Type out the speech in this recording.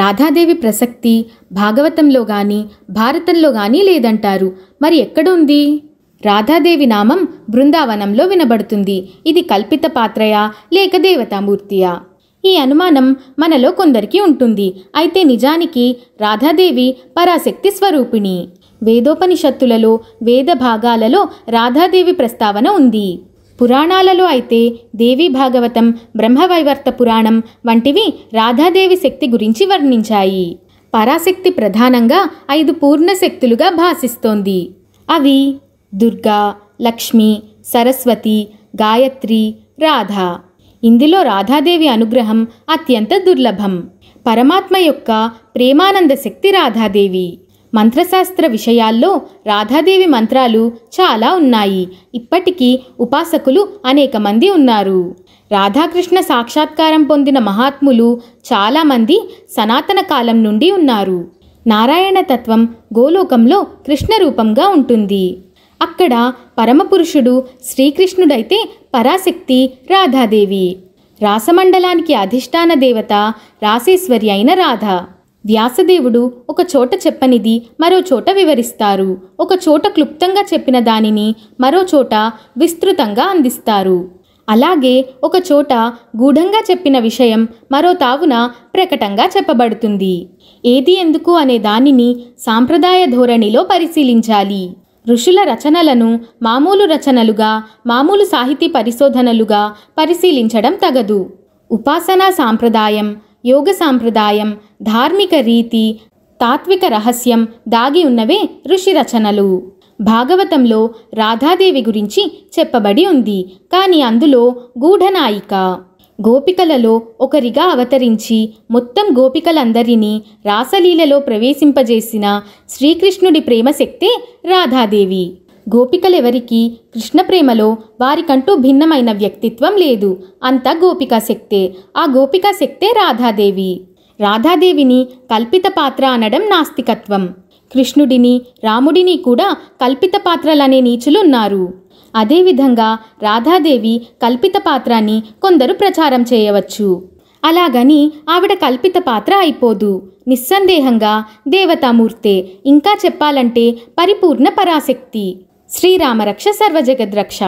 రాధాదేవి ప్రసక్తి భాగవతంలో గాని భారతంలో గాని లేదంటారు మరి ఎక్కడుంది రాధాదేవి నామం బృందావనంలో వినబడుతుంది ఇది కల్పిత పాత్రయా లేక దేవతామూర్తియా ఈ అనుమానం మనలో కొందరికి ఉంటుంది అయితే నిజానికి రాధాదేవి పరాశక్తి స్వరూపిణి వేదోపనిషత్తులలో వేద భాగాలలో రాధాదేవి ప్రస్తావన ఉంది పురాణాలలో అయితే దేవి భాగవతం బ్రహ్మవైవర్త పురాణం వంటివి రాధాదేవి శక్తి గురించి వర్ణించాయి పరాశక్తి ప్రధానంగా ఐదు పూర్ణశక్తులుగా భాసిస్తోంది అవి దుర్గా లక్ష్మి సరస్వతి గాయత్రి రాధ ఇందులో రాధాదేవి అనుగ్రహం అత్యంత దుర్లభం పరమాత్మ యొక్క ప్రేమానంద శక్తి రాధాదేవి మంత్రశాస్త్ర విషయాల్లో రాధాదేవి మంత్రాలు చాలా ఉన్నాయి ఇప్పటికీ ఉపాసకులు అనేక మంది ఉన్నారు రాధాకృష్ణ సాక్షాత్కారం పొందిన మహాత్ములు చాలామంది సనాతన కాలం నుండి ఉన్నారు నారాయణ తత్వం గోలోకంలో కృష్ణ రూపంగా ఉంటుంది అక్కడ పరమపురుషుడు శ్రీకృష్ణుడైతే పరాశక్తి రాధాదేవి రాసమండలానికి అధిష్టాన దేవత రాసేశ్వరి అయిన రాధ వ్యాసదేవుడు ఒక చోట చెప్పనిది మరో చోట వివరిస్తారు ఒక చోట క్లుప్తంగా చెప్పిన దానిని మరో చోట విస్తృతంగా అందిస్తారు అలాగే ఒక చోట గూఢంగా చెప్పిన విషయం మరో తావున ప్రకటంగా చెప్పబడుతుంది ఏది ఎందుకు అనే దానిని సాంప్రదాయ ధోరణిలో పరిశీలించాలి ఋషుల రచనలను మామూలు రచనలుగా మామూలు సాహితీ పరిశోధనలుగా పరిశీలించడం తగదు ఉపాసనా సాంప్రదాయం యోగ సాంప్రదాయం ధార్మిక రీతి తాత్విక రహస్యం దాగి ఉన్నవే ఋషి రచనలు భాగవతంలో రాధాదేవి గురించి చెప్పబడి ఉంది కానీ అందులో గూఢనాయిక గోపికలలో ఒకరిగా అవతరించి మొత్తం గోపికలందరినీ రాసలీలలో ప్రవేశింపజేసిన శ్రీకృష్ణుడి ప్రేమశక్తే రాధాదేవి గోపికలెవరికి కృష్ణప్రేమలో వారికంటూ భిన్నమైన వ్యక్తిత్వం లేదు అంత గోపికా శక్తే ఆ గోపికా శక్తే రాధాదేవి రాధాదేవిని కల్పిత పాత్ర అనడం నాస్తికత్వం కృష్ణుడిని రాముడిని కూడా కల్పిత పాత్రలనే నీచులున్నారు అదేవిధంగా రాధాదేవి కల్పిత పాత్రాన్ని కొందరు ప్రచారం చేయవచ్చు అలాగని ఆవిడ కల్పిత పాత్ర అయిపోదు నిస్సందేహంగా దేవతామూర్తే ఇంకా చెప్పాలంటే పరిపూర్ణ పరాశక్తి श्रीरामरक्ष सर्वजगद्रक्ष